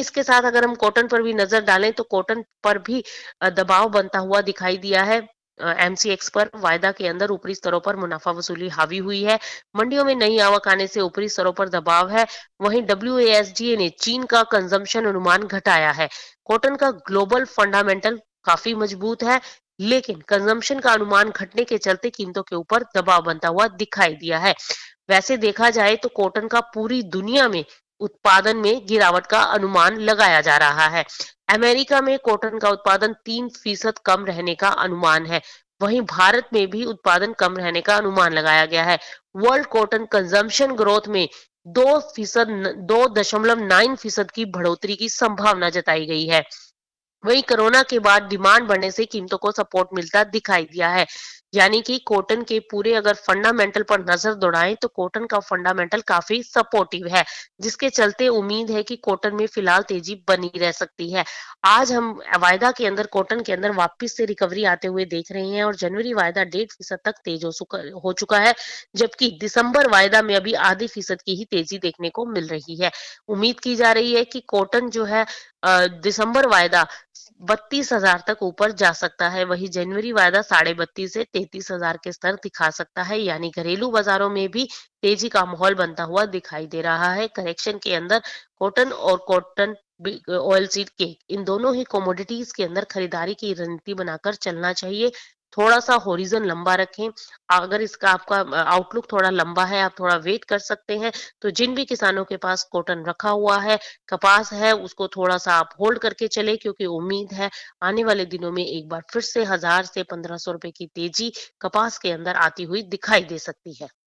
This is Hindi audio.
इसके साथ अगर हम कॉटन पर भी नजर डालें तो कॉटन पर भी दबाव बनता हुआ दिखाई दिया है एमसीएक्स पर वायदा के अंदर ऊपरी स्तरों पर मुनाफा वसूली हावी हुई है मंडियों में नई आवक आने से ऊपरी स्तरों पर दबाव है वहीं डब्ल्यू ने चीन का कंजम्पशन अनुमान घटाया है कॉटन का ग्लोबल फंडामेंटल काफी मजबूत है लेकिन कंजम्पशन का अनुमान घटने के चलते कीमतों के ऊपर दबाव बनता हुआ दिखाई दिया है वैसे देखा जाए तो कॉटन का पूरी दुनिया में उत्पादन में गिरावट का अनुमान लगाया जा रहा है अमेरिका में कॉटन का उत्पादन तीन फीसद कम रहने का अनुमान है वहीं भारत में भी उत्पादन कम रहने का अनुमान लगाया गया है वर्ल्ड कॉटन कंजम्पशन ग्रोथ में दो फीसद दो दशमलव नाइन फीसद की बढ़ोतरी की संभावना जताई गई है वहीं कोरोना के बाद डिमांड बढ़ने से कीमतों को सपोर्ट मिलता दिखाई दिया है यानी कि कॉटन के पूरे अगर फंडामेंटल पर नजर दौड़ाएं तो कॉटन का फंडामेंटल काफी सपोर्टिव है जिसके चलते उम्मीद है कि कॉटन में फिलहाल तेजी बनी रह सकती है आज हम वायदा के अंदर कॉटन के अंदर वापस से रिकवरी आते हुए देख रहे हैं और जनवरी वायदा डेढ़ फीसद तक तेज हो चुका है जबकि दिसंबर वायदा में अभी आधे फीसद की ही तेजी देखने को मिल रही है उम्मीद की जा रही है कि कॉटन जो है दिसंबर वायदा बत्तीस हजार तक ऊपर जा सकता है वही जनवरी वायदा साढ़े बत्तीस से तैतीस हजार के स्तर दिखा सकता है यानी घरेलू बाजारों में भी तेजी का माहौल बनता हुआ दिखाई दे रहा है करेक्शन के अंदर कॉटन और कॉटन ऑयल सीड केक इन दोनों ही कॉमोडिटीज के अंदर खरीदारी की रणनीति बनाकर चलना चाहिए थोड़ा सा होरिजन लंबा रखें अगर इसका आपका आउटलुक थोड़ा लंबा है आप थोड़ा वेट कर सकते हैं तो जिन भी किसानों के पास कॉटन रखा हुआ है कपास है उसको थोड़ा सा आप होल्ड करके चले क्योंकि उम्मीद है आने वाले दिनों में एक बार फिर से हजार से पंद्रह सौ रुपए की तेजी कपास के अंदर आती हुई दिखाई दे सकती है